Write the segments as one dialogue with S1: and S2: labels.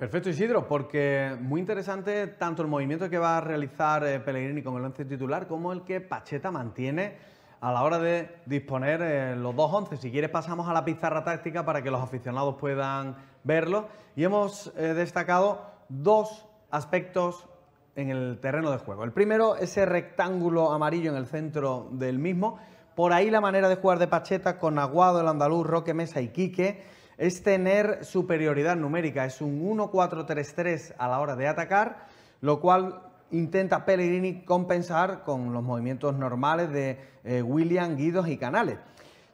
S1: Perfecto, Isidro, porque muy interesante tanto el movimiento que va a realizar eh, Pellegrini con el once titular como el que Pacheta mantiene a la hora de disponer eh, los dos once. Si quieres pasamos a la pizarra táctica para que los aficionados puedan verlo. Y hemos eh, destacado dos aspectos en el terreno de juego. El primero, ese rectángulo amarillo en el centro del mismo. Por ahí la manera de jugar de Pacheta con Aguado, el andaluz, Roque Mesa y Quique es tener superioridad numérica. Es un 1-4-3-3 a la hora de atacar, lo cual intenta Pellegrini compensar con los movimientos normales de eh, William, Guidos y Canales.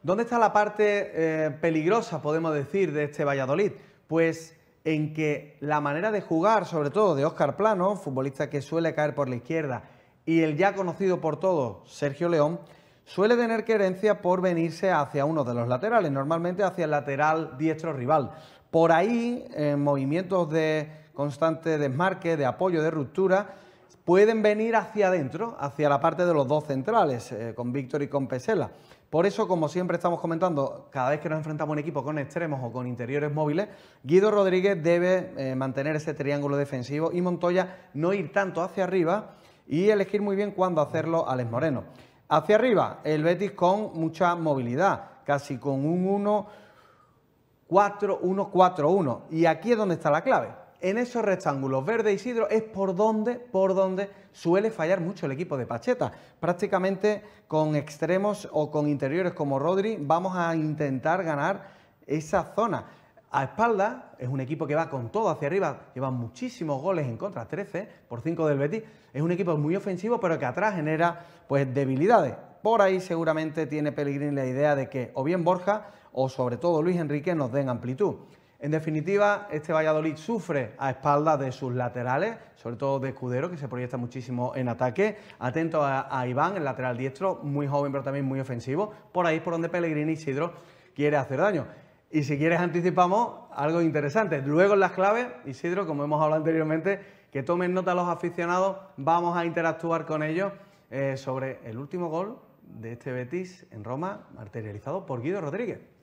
S1: ¿Dónde está la parte eh, peligrosa, podemos decir, de este Valladolid? Pues en que la manera de jugar, sobre todo de Óscar Plano, futbolista que suele caer por la izquierda, y el ya conocido por todos, Sergio León, suele tener herencia por venirse hacia uno de los laterales, normalmente hacia el lateral diestro rival. Por ahí, en movimientos de constante desmarque, de apoyo, de ruptura, pueden venir hacia adentro, hacia la parte de los dos centrales, eh, con Víctor y con Pesela. Por eso, como siempre estamos comentando, cada vez que nos enfrentamos a un equipo con extremos o con interiores móviles, Guido Rodríguez debe eh, mantener ese triángulo defensivo y Montoya no ir tanto hacia arriba y elegir muy bien cuándo hacerlo les Moreno. Hacia arriba, el Betis con mucha movilidad, casi con un 1-4-1-4-1. Y aquí es donde está la clave. En esos rectángulos verde y sidro es por donde, por donde suele fallar mucho el equipo de Pacheta. Prácticamente con extremos o con interiores como Rodri vamos a intentar ganar esa zona. A espalda es un equipo que va con todo hacia arriba, lleva muchísimos goles en contra, 13 por 5 del Betis. Es un equipo muy ofensivo, pero que atrás genera pues debilidades. Por ahí seguramente tiene Pellegrini la idea de que o bien Borja o sobre todo Luis Enrique nos den amplitud. En definitiva, este Valladolid sufre a espalda de sus laterales, sobre todo de Escudero, que se proyecta muchísimo en ataque. Atento a, Iván, el lateral diestro, muy joven pero también muy ofensivo. Por ahí es por donde Pellegrini y Isidro quiere hacer daño. Y si quieres anticipamos algo interesante. Luego en las claves, Isidro, como hemos hablado anteriormente, que tomen nota los aficionados, vamos a interactuar con ellos eh, sobre el último gol de este Betis en Roma, materializado por Guido Rodríguez.